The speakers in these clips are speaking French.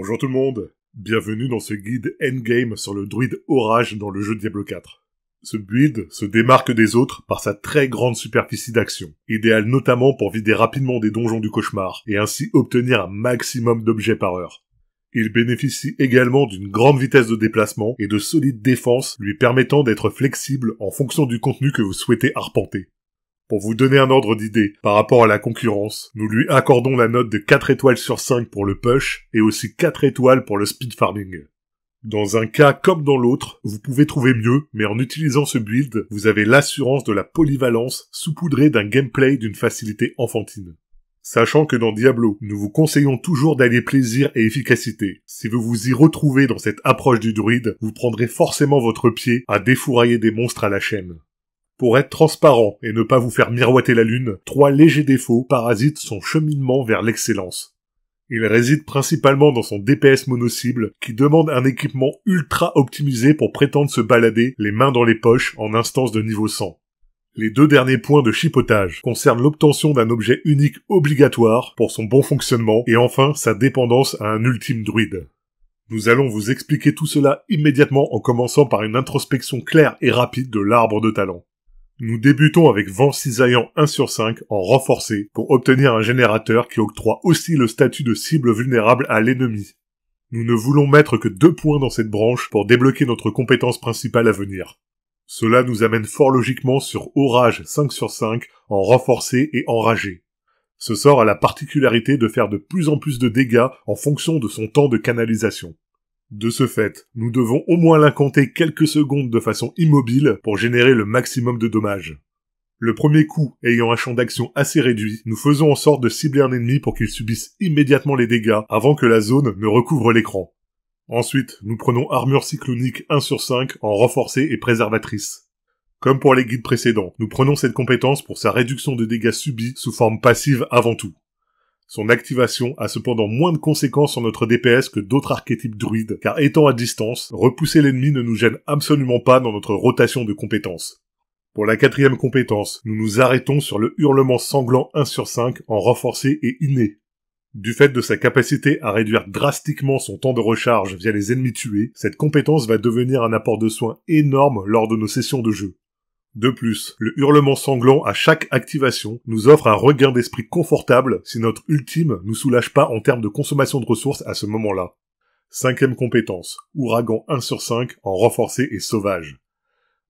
Bonjour tout le monde, bienvenue dans ce guide endgame sur le druide Orage dans le jeu Diablo 4. Ce build se démarque des autres par sa très grande superficie d'action, idéal notamment pour vider rapidement des donjons du cauchemar et ainsi obtenir un maximum d'objets par heure. Il bénéficie également d'une grande vitesse de déplacement et de solides défenses lui permettant d'être flexible en fonction du contenu que vous souhaitez arpenter. Pour vous donner un ordre d'idée par rapport à la concurrence, nous lui accordons la note de 4 étoiles sur 5 pour le push et aussi 4 étoiles pour le speed farming. Dans un cas comme dans l'autre, vous pouvez trouver mieux, mais en utilisant ce build, vous avez l'assurance de la polyvalence saupoudrée d'un gameplay d'une facilité enfantine. Sachant que dans Diablo, nous vous conseillons toujours d'aller plaisir et efficacité. Si vous vous y retrouvez dans cette approche du druide, vous prendrez forcément votre pied à défourailler des monstres à la chaîne. Pour être transparent et ne pas vous faire miroiter la lune, trois légers défauts parasitent son cheminement vers l'excellence. Il réside principalement dans son DPS mono-cible qui demande un équipement ultra optimisé pour prétendre se balader les mains dans les poches en instance de niveau 100. Les deux derniers points de chipotage concernent l'obtention d'un objet unique obligatoire pour son bon fonctionnement et enfin sa dépendance à un ultime druide. Nous allons vous expliquer tout cela immédiatement en commençant par une introspection claire et rapide de l'arbre de talent. Nous débutons avec vent cisaillant 1 sur 5 en renforcé pour obtenir un générateur qui octroie aussi le statut de cible vulnérable à l'ennemi. Nous ne voulons mettre que deux points dans cette branche pour débloquer notre compétence principale à venir. Cela nous amène fort logiquement sur Orage 5 sur 5 en renforcé et enragé. Ce sort a la particularité de faire de plus en plus de dégâts en fonction de son temps de canalisation. De ce fait, nous devons au moins l'incompter quelques secondes de façon immobile pour générer le maximum de dommages. Le premier coup ayant un champ d'action assez réduit, nous faisons en sorte de cibler un ennemi pour qu'il subisse immédiatement les dégâts avant que la zone ne recouvre l'écran. Ensuite, nous prenons armure cyclonique 1 sur 5 en renforcée et préservatrice. Comme pour les guides précédents, nous prenons cette compétence pour sa réduction de dégâts subis sous forme passive avant tout. Son activation a cependant moins de conséquences sur notre DPS que d'autres archétypes druides, car étant à distance, repousser l'ennemi ne nous gêne absolument pas dans notre rotation de compétences. Pour la quatrième compétence, nous nous arrêtons sur le hurlement sanglant 1 sur 5 en renforcé et inné. Du fait de sa capacité à réduire drastiquement son temps de recharge via les ennemis tués, cette compétence va devenir un apport de soins énorme lors de nos sessions de jeu. De plus, le hurlement sanglant à chaque activation nous offre un regain d'esprit confortable si notre ultime nous soulage pas en termes de consommation de ressources à ce moment-là. Cinquième compétence, ouragan 1 sur 5 en renforcé et sauvage.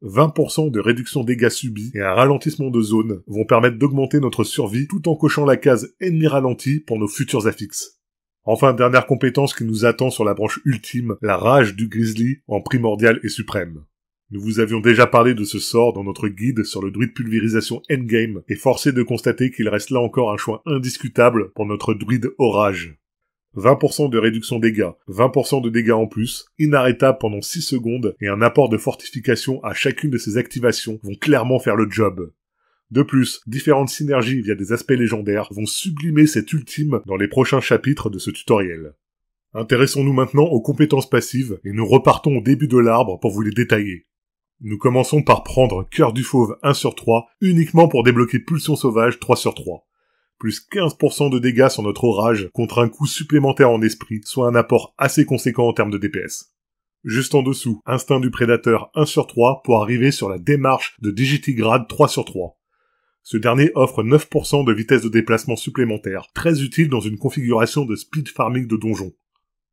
20% de réduction des dégâts subis et un ralentissement de zone vont permettre d'augmenter notre survie tout en cochant la case ennemi ralenti pour nos futurs affixes. Enfin, dernière compétence qui nous attend sur la branche ultime, la rage du grizzly en primordial et suprême. Nous vous avions déjà parlé de ce sort dans notre guide sur le druide pulvérisation endgame, et forcé de constater qu'il reste là encore un choix indiscutable pour notre druide orage. 20% de réduction dégâts, 20% de dégâts en plus, inarrêtable pendant 6 secondes, et un apport de fortification à chacune de ces activations vont clairement faire le job. De plus, différentes synergies via des aspects légendaires vont sublimer cette ultime dans les prochains chapitres de ce tutoriel. Intéressons-nous maintenant aux compétences passives, et nous repartons au début de l'arbre pour vous les détailler. Nous commençons par prendre Cœur du Fauve 1 sur 3 uniquement pour débloquer Pulsion Sauvage 3 sur 3. Plus 15% de dégâts sur notre orage contre un coût supplémentaire en esprit, soit un apport assez conséquent en termes de DPS. Juste en dessous, Instinct du Prédateur 1 sur 3 pour arriver sur la démarche de Digitigrade 3 sur 3. Ce dernier offre 9% de vitesse de déplacement supplémentaire, très utile dans une configuration de speed farming de donjon.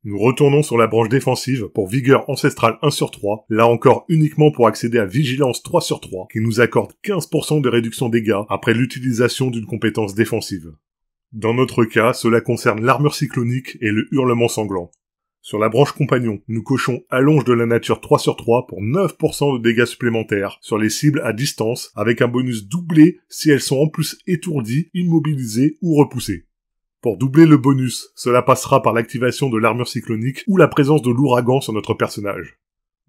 Nous retournons sur la branche défensive pour Vigueur Ancestrale 1 sur 3, là encore uniquement pour accéder à Vigilance 3 sur 3, qui nous accorde 15% de réduction dégâts après l'utilisation d'une compétence défensive. Dans notre cas, cela concerne l'armure cyclonique et le hurlement sanglant. Sur la branche compagnon, nous cochons Allonge de la nature 3 sur 3 pour 9% de dégâts supplémentaires sur les cibles à distance avec un bonus doublé si elles sont en plus étourdies, immobilisées ou repoussées. Pour doubler le bonus, cela passera par l'activation de l'armure cyclonique ou la présence de l'ouragan sur notre personnage.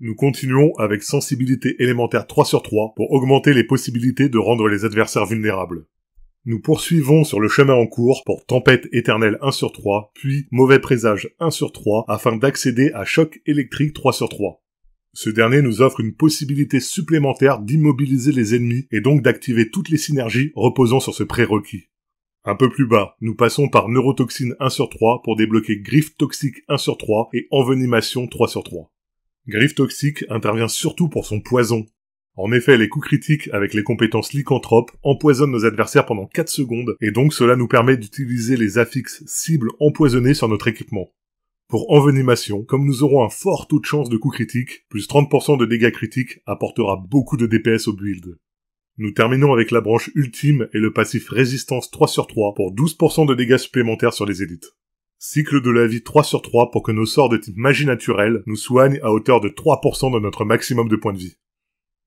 Nous continuons avec sensibilité élémentaire 3 sur 3 pour augmenter les possibilités de rendre les adversaires vulnérables. Nous poursuivons sur le chemin en cours pour tempête éternelle 1 sur 3, puis mauvais présage 1 sur 3 afin d'accéder à choc électrique 3 sur 3. Ce dernier nous offre une possibilité supplémentaire d'immobiliser les ennemis et donc d'activer toutes les synergies reposant sur ce prérequis. Un peu plus bas, nous passons par neurotoxine 1 sur 3 pour débloquer griffe toxique 1 sur 3 et envenimation 3 sur 3. Griffe toxique intervient surtout pour son poison. En effet, les coups critiques avec les compétences lycanthropes empoisonnent nos adversaires pendant 4 secondes et donc cela nous permet d'utiliser les affixes cibles empoisonnées sur notre équipement. Pour envenimation, comme nous aurons un fort taux de chance de coups critiques, plus 30% de dégâts critiques apportera beaucoup de DPS au build. Nous terminons avec la branche ultime et le passif résistance 3 sur 3 pour 12% de dégâts supplémentaires sur les élites. Cycle de la vie 3 sur 3 pour que nos sorts de type magie naturelle nous soignent à hauteur de 3% de notre maximum de points de vie.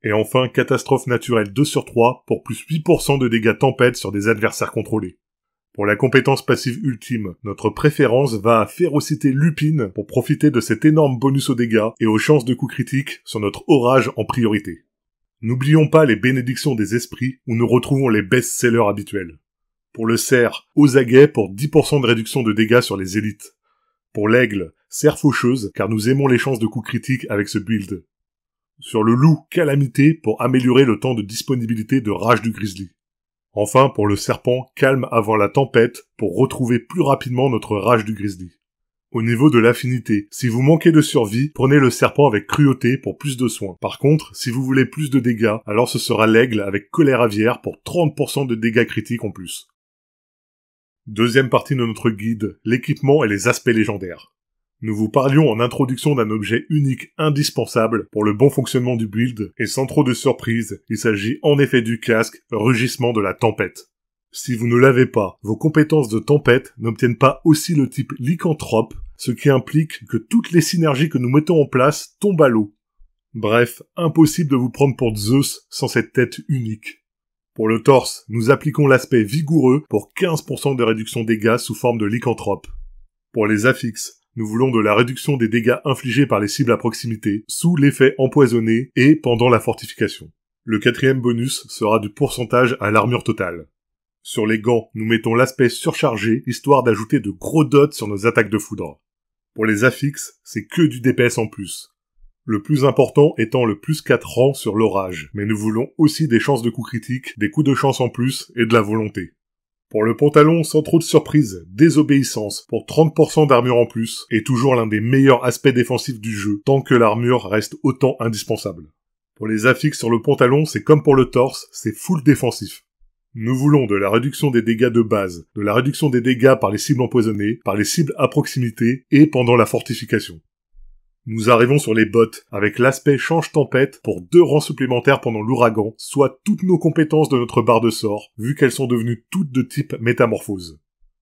Et enfin, catastrophe naturelle 2 sur 3 pour plus 8% de dégâts tempête sur des adversaires contrôlés. Pour la compétence passive ultime, notre préférence va à férocité lupine pour profiter de cet énorme bonus aux dégâts et aux chances de coups critiques sur notre orage en priorité. N'oublions pas les bénédictions des esprits où nous retrouvons les best-sellers habituels. Pour le cerf, aux aguets pour 10% de réduction de dégâts sur les élites. Pour l'aigle, serre faucheuse car nous aimons les chances de coups critiques avec ce build. Sur le loup, calamité pour améliorer le temps de disponibilité de rage du grizzly. Enfin, pour le serpent, calme avant la tempête pour retrouver plus rapidement notre rage du grizzly. Au niveau de l'affinité, si vous manquez de survie, prenez le serpent avec cruauté pour plus de soins. Par contre, si vous voulez plus de dégâts, alors ce sera l'aigle avec colère aviaire pour 30% de dégâts critiques en plus. Deuxième partie de notre guide, l'équipement et les aspects légendaires. Nous vous parlions en introduction d'un objet unique indispensable pour le bon fonctionnement du build, et sans trop de surprise, il s'agit en effet du casque Rugissement de la Tempête. Si vous ne l'avez pas, vos compétences de tempête n'obtiennent pas aussi le type lycanthrope, ce qui implique que toutes les synergies que nous mettons en place tombent à l'eau. Bref, impossible de vous prendre pour Zeus sans cette tête unique. Pour le torse, nous appliquons l'aspect vigoureux pour 15% de réduction des dégâts sous forme de lycanthrope. Pour les affixes, nous voulons de la réduction des dégâts infligés par les cibles à proximité, sous l'effet empoisonné et pendant la fortification. Le quatrième bonus sera du pourcentage à l'armure totale. Sur les gants, nous mettons l'aspect surchargé, histoire d'ajouter de gros dots sur nos attaques de foudre. Pour les affixes, c'est que du DPS en plus. Le plus important étant le plus 4 rangs sur l'orage, mais nous voulons aussi des chances de coups critiques, des coups de chance en plus et de la volonté. Pour le pantalon, sans trop de surprises, désobéissance pour 30% d'armure en plus, est toujours l'un des meilleurs aspects défensifs du jeu, tant que l'armure reste autant indispensable. Pour les affixes sur le pantalon, c'est comme pour le torse, c'est full défensif. Nous voulons de la réduction des dégâts de base, de la réduction des dégâts par les cibles empoisonnées, par les cibles à proximité et pendant la fortification. Nous arrivons sur les bottes, avec l'aspect change tempête pour deux rangs supplémentaires pendant l'ouragan, soit toutes nos compétences de notre barre de sort, vu qu'elles sont devenues toutes de type métamorphose.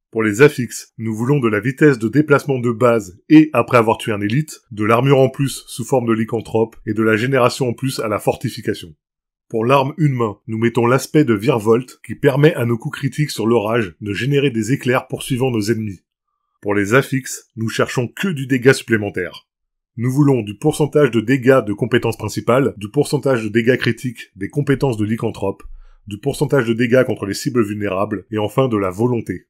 Pour les affixes, nous voulons de la vitesse de déplacement de base et, après avoir tué un élite, de l'armure en plus sous forme de lycanthrope et de la génération en plus à la fortification. Pour l'arme une main, nous mettons l'aspect de virevolte qui permet à nos coups critiques sur l'orage de générer des éclairs poursuivant nos ennemis. Pour les affixes, nous cherchons que du dégât supplémentaire. Nous voulons du pourcentage de dégâts de compétences principales, du pourcentage de dégâts critiques, des compétences de lycanthrope, du pourcentage de dégâts contre les cibles vulnérables et enfin de la volonté.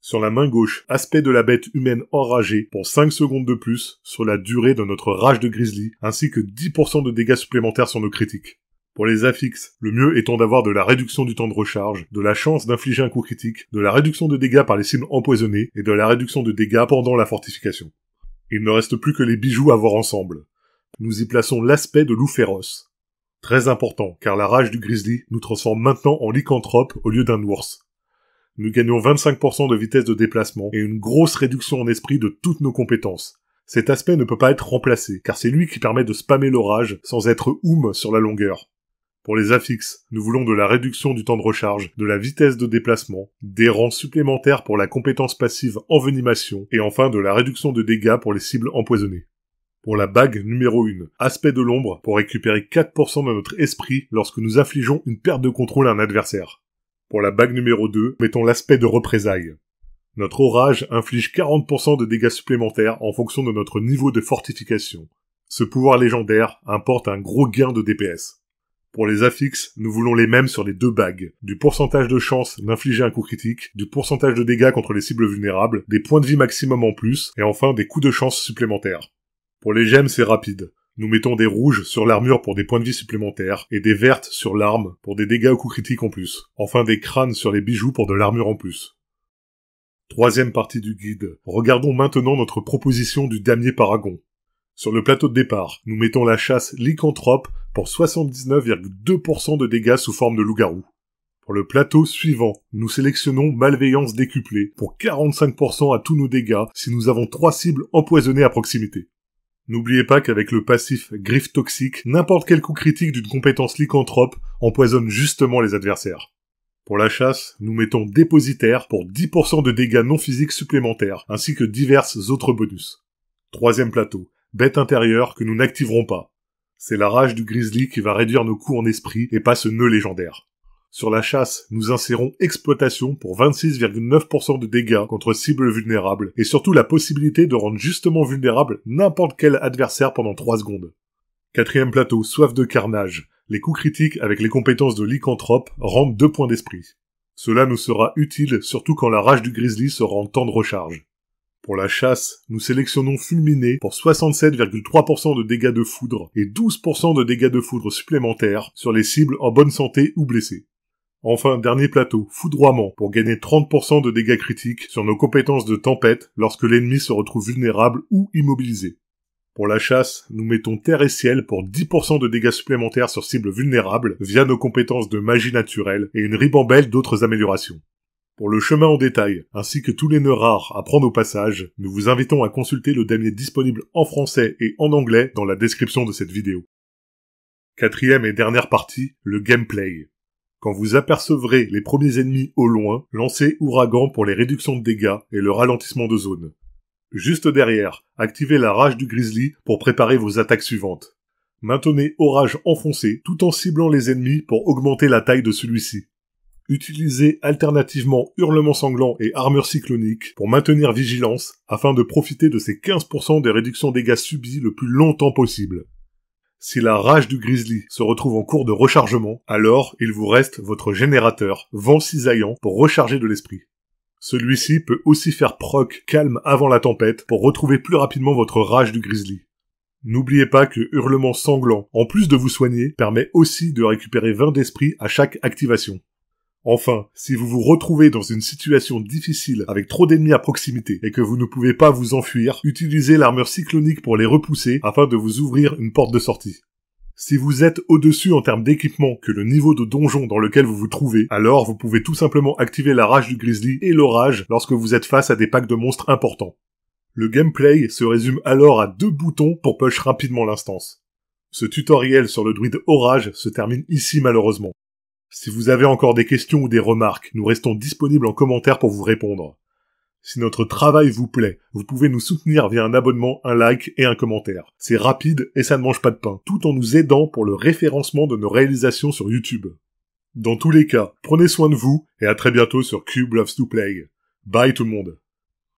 Sur la main gauche, aspect de la bête humaine enragée pour 5 secondes de plus sur la durée de notre rage de grizzly ainsi que 10% de dégâts supplémentaires sur nos critiques. Pour les affixes, le mieux étant d'avoir de la réduction du temps de recharge, de la chance d'infliger un coup critique, de la réduction de dégâts par les cimes empoisonnées et de la réduction de dégâts pendant la fortification. Il ne reste plus que les bijoux à voir ensemble. Nous y plaçons l'aspect de loup féroce. Très important, car la rage du grizzly nous transforme maintenant en lycanthrope au lieu d'un ours. Nous gagnons 25% de vitesse de déplacement et une grosse réduction en esprit de toutes nos compétences. Cet aspect ne peut pas être remplacé, car c'est lui qui permet de spammer l'orage sans être oum sur la longueur. Pour les affixes, nous voulons de la réduction du temps de recharge, de la vitesse de déplacement, des rangs supplémentaires pour la compétence passive envenimation, et enfin de la réduction de dégâts pour les cibles empoisonnées. Pour la bague numéro 1, aspect de l'ombre pour récupérer 4% de notre esprit lorsque nous infligeons une perte de contrôle à un adversaire. Pour la bague numéro 2, mettons l'aspect de représailles. Notre orage inflige 40% de dégâts supplémentaires en fonction de notre niveau de fortification. Ce pouvoir légendaire importe un gros gain de DPS. Pour les affixes, nous voulons les mêmes sur les deux bagues. Du pourcentage de chance d'infliger un coup critique, du pourcentage de dégâts contre les cibles vulnérables, des points de vie maximum en plus, et enfin des coups de chance supplémentaires. Pour les gemmes, c'est rapide. Nous mettons des rouges sur l'armure pour des points de vie supplémentaires, et des vertes sur l'arme pour des dégâts au coup critique en plus. Enfin des crânes sur les bijoux pour de l'armure en plus. Troisième partie du guide. Regardons maintenant notre proposition du dernier paragon. Sur le plateau de départ, nous mettons la chasse lycanthrope pour 79,2% de dégâts sous forme de loup-garou. Pour le plateau suivant, nous sélectionnons malveillance décuplée pour 45% à tous nos dégâts si nous avons trois cibles empoisonnées à proximité. N'oubliez pas qu'avec le passif griffe toxique, n'importe quel coup critique d'une compétence lycanthrope empoisonne justement les adversaires. Pour la chasse, nous mettons dépositaire pour 10% de dégâts non physiques supplémentaires, ainsi que diverses autres bonus. Troisième plateau, bête intérieure que nous n'activerons pas. C'est la rage du grizzly qui va réduire nos coups en esprit et pas ce nœud légendaire. Sur la chasse, nous insérons exploitation pour 26,9% de dégâts contre cibles vulnérables et surtout la possibilité de rendre justement vulnérable n'importe quel adversaire pendant 3 secondes. Quatrième plateau, soif de carnage. Les coups critiques avec les compétences de lycanthrope rendent deux points d'esprit. Cela nous sera utile surtout quand la rage du grizzly sera en temps de recharge. Pour la chasse, nous sélectionnons fulminé pour 67,3% de dégâts de foudre et 12% de dégâts de foudre supplémentaires sur les cibles en bonne santé ou blessées. Enfin, dernier plateau, foudroiement, pour gagner 30% de dégâts critiques sur nos compétences de tempête lorsque l'ennemi se retrouve vulnérable ou immobilisé. Pour la chasse, nous mettons terre et ciel pour 10% de dégâts supplémentaires sur cibles vulnérables via nos compétences de magie naturelle et une ribambelle d'autres améliorations. Pour le chemin en détail, ainsi que tous les nœuds rares à prendre au passage, nous vous invitons à consulter le damier disponible en français et en anglais dans la description de cette vidéo. Quatrième et dernière partie, le gameplay. Quand vous apercevrez les premiers ennemis au loin, lancez Ouragan pour les réductions de dégâts et le ralentissement de zone. Juste derrière, activez la rage du grizzly pour préparer vos attaques suivantes. Maintenez Orage enfoncé tout en ciblant les ennemis pour augmenter la taille de celui-ci utiliser alternativement hurlement sanglant et armure cyclonique pour maintenir vigilance afin de profiter de ces 15% des réductions dégâts subis le plus longtemps possible. Si la rage du grizzly se retrouve en cours de rechargement, alors il vous reste votre générateur, vent cisaillant, pour recharger de l'esprit. Celui-ci peut aussi faire proc calme avant la tempête pour retrouver plus rapidement votre rage du grizzly. N'oubliez pas que Hurlement Sanglant, en plus de vous soigner, permet aussi de récupérer 20 d'esprit à chaque activation. Enfin, si vous vous retrouvez dans une situation difficile avec trop d'ennemis à proximité et que vous ne pouvez pas vous enfuir, utilisez l'armure cyclonique pour les repousser afin de vous ouvrir une porte de sortie. Si vous êtes au-dessus en termes d'équipement que le niveau de donjon dans lequel vous vous trouvez, alors vous pouvez tout simplement activer la rage du grizzly et l'orage lorsque vous êtes face à des packs de monstres importants. Le gameplay se résume alors à deux boutons pour push rapidement l'instance. Ce tutoriel sur le druide Orage se termine ici malheureusement. Si vous avez encore des questions ou des remarques, nous restons disponibles en commentaire pour vous répondre. Si notre travail vous plaît, vous pouvez nous soutenir via un abonnement, un like et un commentaire. C'est rapide et ça ne mange pas de pain, tout en nous aidant pour le référencement de nos réalisations sur YouTube. Dans tous les cas, prenez soin de vous et à très bientôt sur Cube Loves to Play. Bye tout le monde.